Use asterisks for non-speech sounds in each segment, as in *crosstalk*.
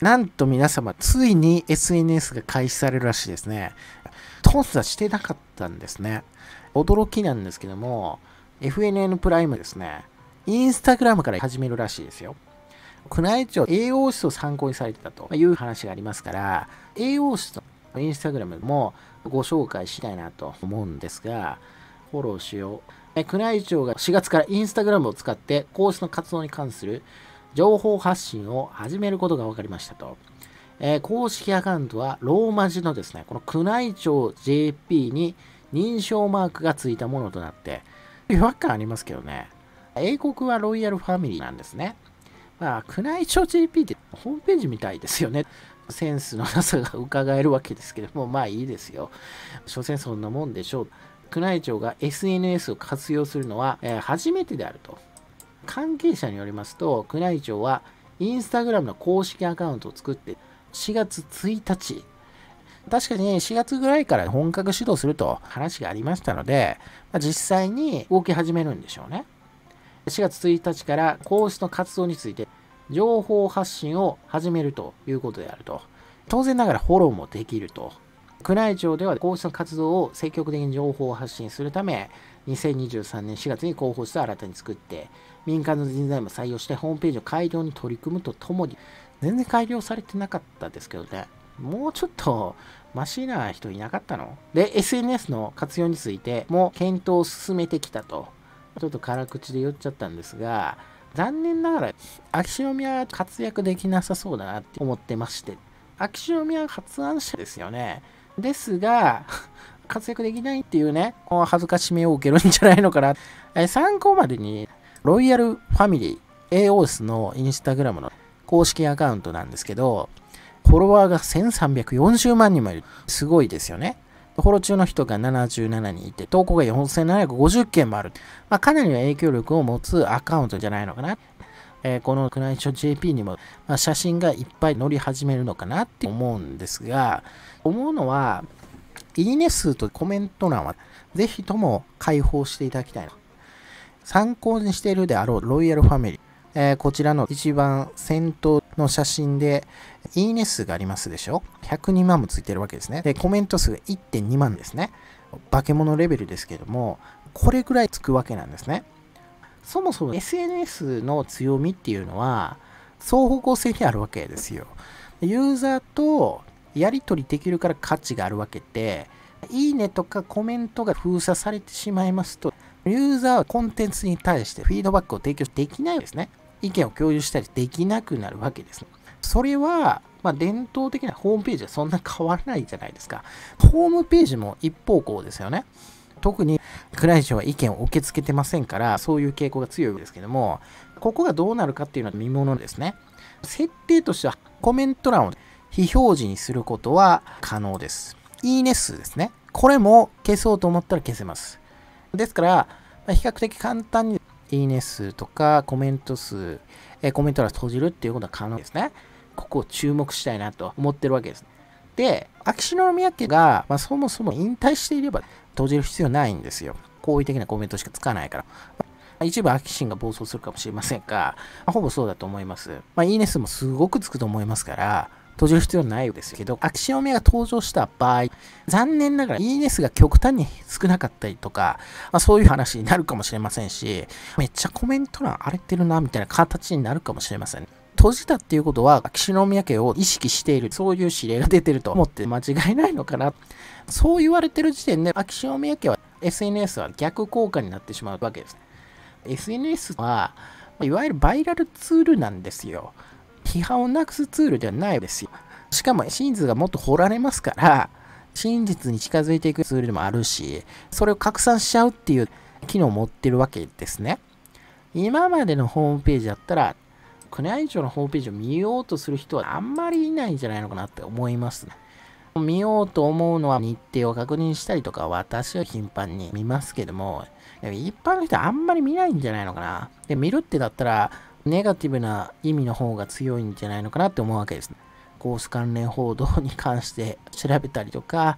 なんと皆様、ついに SNS が開始されるらしいですね。当初はしてなかったんですね。驚きなんですけども、FNN プライムですね、インスタグラムから始めるらしいですよ。宮内庁栄養士を参考にされてたという話がありますから、栄養士とインスタグラムもご紹介したいなと思うんですが、フォローしよう。宮内庁が4月からインスタグラムを使って皇室の活動に関する情報発信を始めることが分かりましたと。えー、公式アカウントはローマ字のですね、この宮内庁 JP に認証マークがついたものとなって、違和感ありますけどね。英国はロイヤルファミリーなんですね。まあ、宮内庁 JP ってホームページみたいですよね。センスのなさが伺えるわけですけども、まあいいですよ。所詮そんなもんでしょう。宮内庁が SNS を活用するのは、えー、初めてであると。関係者によりますと、宮内庁はインスタグラムの公式アカウントを作って4月1日、確かに、ね、4月ぐらいから本格始動すると話がありましたので、まあ、実際に動き始めるんでしょうね。4月1日から皇室の活動について情報発信を始めるということであると。当然ながらフォローもできると。宮内庁ではうしの活動を積極的に情報を発信するため、2023年4月に広報室を新たに作って、民間の人材も採用してホームページを改良に取り組むとともに、全然改良されてなかったですけどね。もうちょっとマシな人いなかったので、SNS の活用についても検討を進めてきたと。ちょっと辛口で言っちゃったんですが、残念ながら、秋篠宮は活躍できなさそうだなって思ってまして、秋篠宮発案者ですよね。ですが、*laughs* 活躍できないっていうね、こう恥ずかしめを受けるんじゃないのかな。*laughs* え参考までに、ロイヤルファミリー、AOS のインスタグラムの公式アカウントなんですけど、フォロワーが1340万人もいる。すごいですよね。フォロー中の人が77人いて、投稿が4750件もある。まあ、かなりの影響力を持つアカウントじゃないのかな。えー、この宮内庁 JP にも、まあ、写真がいっぱい載り始めるのかなって思うんですが、思うのは、いいね数とコメント欄は、ぜひとも開放していただきたいな。参考にしているであろうロイヤルファミリー。えー、こちらの一番先頭の写真で、いいね数がありますでしょ ?102 万もついてるわけですね。で、コメント数が1.2万ですね。化け物レベルですけども、これぐらいつくわけなんですね。そもそも SNS の強みっていうのは、双方向性にあるわけですよ。ユーザーとやり取りできるから価値があるわけで、いいねとかコメントが封鎖されてしまいますと、ユーザーはコンテンツに対してフィードバックを提供できないですね。意見を共有したりできなくなるわけです。それは、まあ、伝統的なホームページはそんな変わらないじゃないですか。ホームページも一方向ですよね。特に倉石は意見を受け付けてませんから、そういう傾向が強いですけども、ここがどうなるかっていうのは見ものですね。設定としてはコメント欄を非表示にすることは可能です。いいね数ですね。これも消そうと思ったら消せます。ですから、比較的簡単にいいね数とかコメント数、えコメント欄閉じるっていうことは可能ですね。ここを注目したいなと思ってるわけです。で、秋篠宮家が、まあ、そもそも引退していれば閉じる必要ないんですよ。好意的なコメントしかつかないから。一部、アキシンが暴走するかもしれませんが、まあ、ほぼそうだと思います。まあ、いいね数もすごくつくと思いますから、閉じる必要ないですけど、秋篠宮が登場した場合、残念ながらいいね数が極端に少なかったりとか、まあ、そういう話になるかもしれませんし、めっちゃコメント欄荒れてるな、みたいな形になるかもしれません。閉じたっていうことは、秋篠宮家を意識している、そういう指令が出てると思って間違いないのかな。そう言われてる時点で、秋篠宮家は SNS は逆効果になってしまうわけです。SNS は、いわゆるバイラルツールなんですよ。批判をなくすツールではないですよ。しかも真実がもっと掘られますから、真実に近づいていくツールでもあるし、それを拡散しちゃうっていう機能を持ってるわけですね。今までのホームページだったら、宮内庁のホームページを見ようとする人はあんまりいないんじゃないのかなって思いますね。見ようと思うのは日程を確認したりとか、私は頻繁に見ますけども、一般の人はあんまり見ないんじゃないのかな。で、見るってだったら、ネガティブな意味の方が強いんじゃないのかなって思うわけですね。コース関連報道に関して調べたりとか、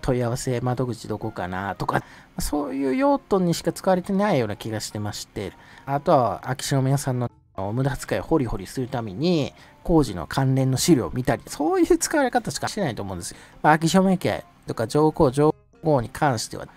問い合わせ窓口どこかなとか、そういう用途にしか使われてないような気がしてまして、あとは秋篠宮さんの無駄遣いをホリホリするために、工事の関連の資料を見たり、そういう使われ方しかしてないと思うんですよ。まあ、秋署名家とか上皇上皇に関しては、ま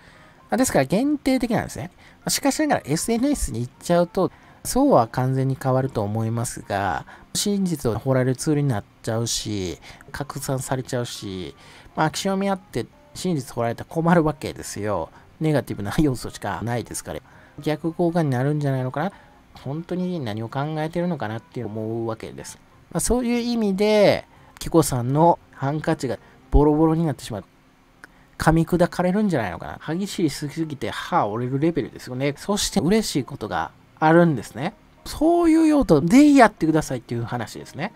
あ、ですから限定的なんですね。まあ、しかしながら SNS に行っちゃうと、そうは完全に変わると思いますが、真実を掘られるツールになっちゃうし、拡散されちゃうし、まあ、秋読みあって真実掘られたら困るわけですよ。ネガティブな要素しかないですから、逆効果になるんじゃないのかな。本当に何を考えてるのかなって思うわけです。まあ、そういう意味で、キコさんのハンカチがボロボロになってしまう。噛み砕かれるんじゃないのかな。歯ぎしりすぎて歯折れるレベルですよね。そして嬉しいことがあるんですね。そういう用途でやってくださいっていう話ですね。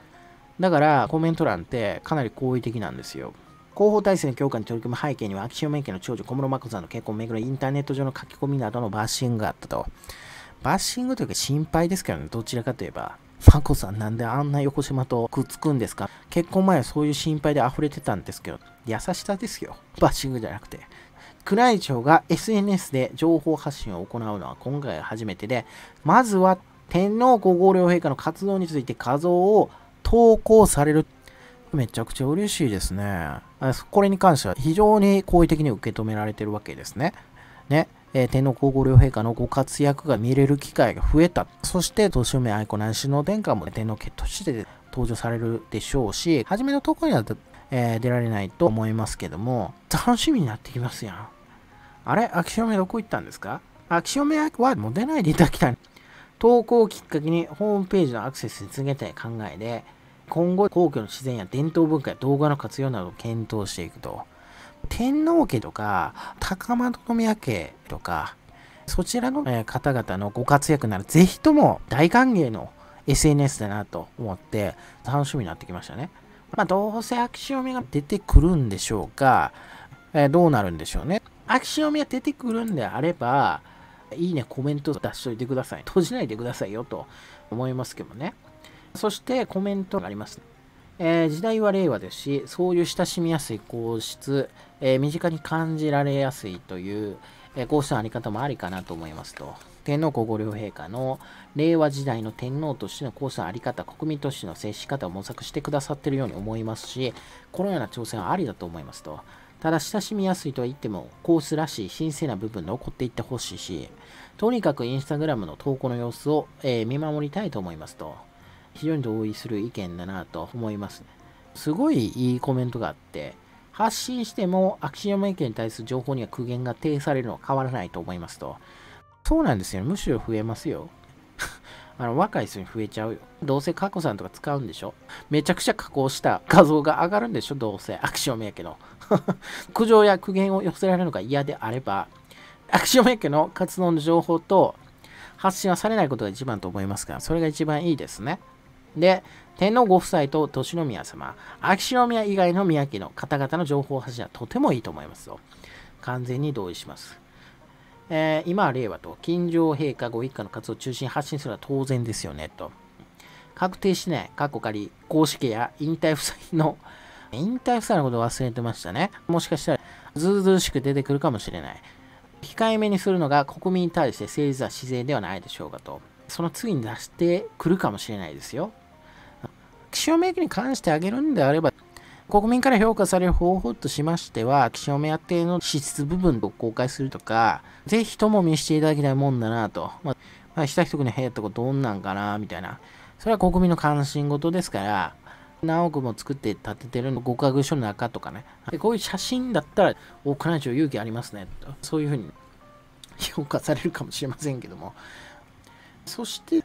だからコメント欄ってかなり好意的なんですよ。広報体制の強化に取り組む背景には、秋篠宮家の長女小室眞子さんの結婚をめぐるインターネット上の書き込みなどのバッシングがあったと。バッシングというか心配ですけどね、どちらかといえば。マコさんなんであんな横島とくっつくんですか結婚前はそういう心配で溢れてたんですけど、優しさですよ。バッシングじゃなくて。宮内庁が SNS で情報発信を行うのは今回が初めてで、まずは天皇皇后両陛下の活動について画像を投稿される。めちゃくちゃ嬉しいですね。これに関しては非常に好意的に受け止められてるわけですね。ね。えー、天皇皇后両陛下のご活躍が見れる機会が増えた。そして、年明愛子内親の殿下も天皇家として登場されるでしょうし、初めのとこには、えー、出られないと思いますけども、楽しみになってきますやん。あれ秋篠宮どこ行ったんですか秋篠宮はもう出ないでいただきたい。投稿をきっかけにホームページのアクセスにつげたい考えで、今後皇居の自然や伝統文化や動画の活用などを検討していくと。天皇家とか、高円宮家とか、そちらの方々のご活躍なら、ぜひとも大歓迎の SNS だなと思って、楽しみになってきましたね。まあ、どうせ秋潮目が出てくるんでしょうか、えー、どうなるんでしょうね。秋潮目が出てくるんであれば、いいね、コメント出しといてください。閉じないでくださいよと思いますけどね。そしてコメントがあります。えー、時代は令和ですし、そういう親しみやすい皇室、えー、身近に感じられやすいという、えー、皇室のあり方もありかなと思いますと。天皇皇后両陛下の令和時代の天皇としての皇室の在り方、国民としての接し方を模索してくださっているように思いますし、このような挑戦はありだと思いますと。ただ親しみやすいとは言っても、皇室らしい神聖な部分残っていってほしいし、とにかくインスタグラムの投稿の様子を、えー、見守りたいと思いますと。非常に同意する意見だなと思いますね。すごいいいコメントがあって、発信してもアクシオム意見に対する情報には苦言が呈されるのは変わらないと思いますと。そうなんですよ。むしろ増えますよ。*laughs* あの、若い人に増えちゃうよ。どうせ過去さんとか使うんでしょめちゃくちゃ加工した画像が上がるんでしょどうせ。アクションやけど。*laughs* 苦情や苦言を寄せられるのが嫌であれば、アクションやけの活動の情報と発信はされないことが一番と思いますから、それが一番いいですね。で、天皇ご夫妻と年宮様、秋篠宮以外の宮家の方々の情報発信はとてもいいと思いますよ。完全に同意します。えー、今は令和と、金城陛下ご一家の活動を中心に発信するのは当然ですよね、と。確定しない、過去仮、公式や引退夫妻の、引退夫妻のことを忘れてましたね。もしかしたら、ずうずうしく出てくるかもしれない。控えめにするのが国民に対して政治は自然ではないでしょうかと。その次に出してくるかもしれないですよ。気象名義に関してあげるんであれば、国民から評価される方法としましては、気象目当ての資質部分を公開するとか、ぜひとも見せていただきたいもんだなと。まあ、まあ、下一国の部屋とかどんなんかな、みたいな。それは国民の関心事ですから、何億も作って建ててるの、合格書の中とかね。でこういう写真だったら、お、かな勇気ありますね。とそういうふうに評価されるかもしれませんけども。そして、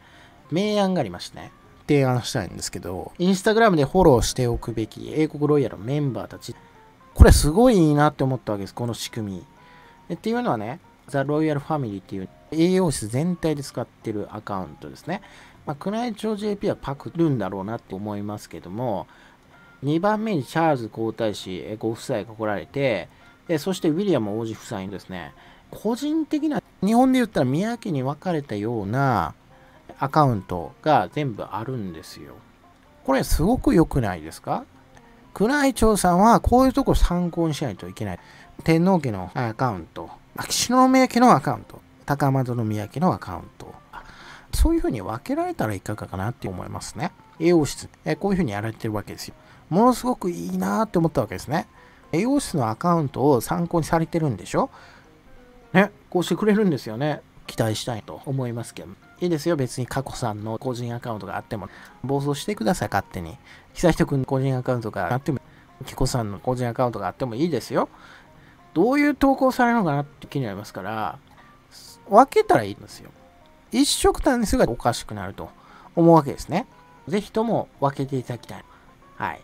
明暗がありましたね。提案したいんですけど、インスタグラムでフォローしておくべき英国ロイヤルメンバーたち。これすごいいいなって思ったわけです、この仕組み。っていうのはね、ザ・ロイヤル・ファミリーっていう栄養士全体で使ってるアカウントですね。まあ、宮内庁 JP はパクるんだろうなって思いますけども、2番目にチャールズ皇太子ご夫妻が来られて、でそしてウィリアム王子夫妻にですね、個人的な、日本で言ったら宮家に分かれたような、アカウントが全部あるんですよ。これすごく良くないですか宮内庁さんはこういうとこ参考にしないといけない。天皇家のアカウント、秋篠宮家のアカウント、高円宮家のアカウント、そういうふうに分けられたらいかがかなって思いますね。栄養室、えこういうふうにやられてるわけですよ。ものすごくいいなって思ったわけですね。栄養室のアカウントを参考にされてるんでしょね、こうしてくれるんですよね。期待したいと思いますけど。いいですよ、別に過去さんの個人アカウントがあっても、暴走してください、勝手に。悠仁くんの個人アカウントがあっても、紀子さんの個人アカウントがあってもいいですよ。どういう投稿されるのかなって気になりますから、分けたらいいんですよ。一色単にすがおかしくなると思うわけですね。ぜひとも分けていただきたい。はい。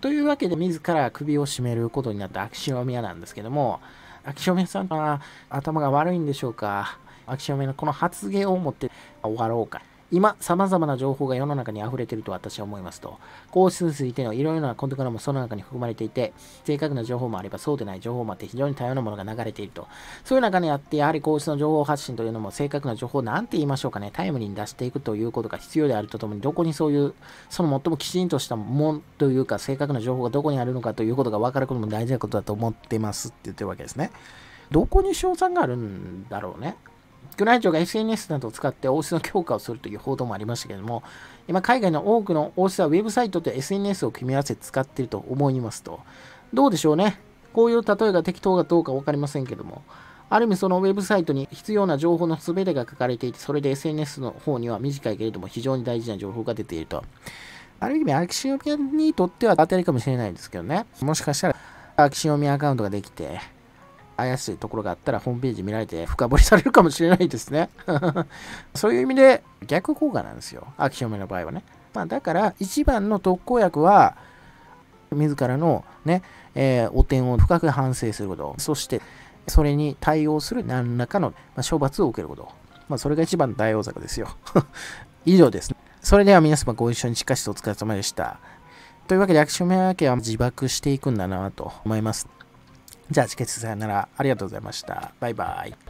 というわけで、自ら首を絞めることになった秋篠宮なんですけども、秋篠宮さんは頭が悪いんでしょうか。秋潮のこの発言をもって終わろうか。今、様々な情報が世の中に溢れていると私は思いますと。皇室についてのいろいろなコンテンツもその中に含まれていて、正確な情報もあればそうでない情報もあって非常に多様なものが流れていると。そういう中にあって、やはり皇室の情報発信というのも正確な情報なんて言いましょうかね、タイムリーに出していくということが必要であるとともに、どこにそういう、その最もきちんとしたもんというか、正確な情報がどこにあるのかということが分かることも大事なことだと思ってますって言ってるわけですね。どこに賞賛があるんだろうね。宮内庁が SNS などを使って王室の強化をするという報道もありましたけれども、今、海外の多くの王室はウェブサイトと SNS を組み合わせて使っていると思いますと、どうでしょうね。こういう例えが適当かどうか分かりませんけども、ある意味そのウェブサイトに必要な情報の全てが書かれていて、それで SNS の方には短いけれども非常に大事な情報が出ていると。ある意味、秋篠宮にとっては当たりかもしれないですけどね。もしかしたら、秋篠宮アカウントができて、怪しいところがあったらホームページ見られて深掘りされるかもしれないですね *laughs* そういう意味で逆効果なんですよ。アキショメの場合はね。まあ、だから一番の特効薬は自らのね、えー、汚点を深く反省すること。そしてそれに対応する何らかの、ま処罰を受けること。まあ、それが一番大大阪ですよ。*laughs* 以上です、ね。それでは皆様ご一緒に近しお疲れ様でした。というわけで、アクショメは自爆していくんだなと思います。じゃあ、チケットさよなら。ありがとうございました。バイバイ。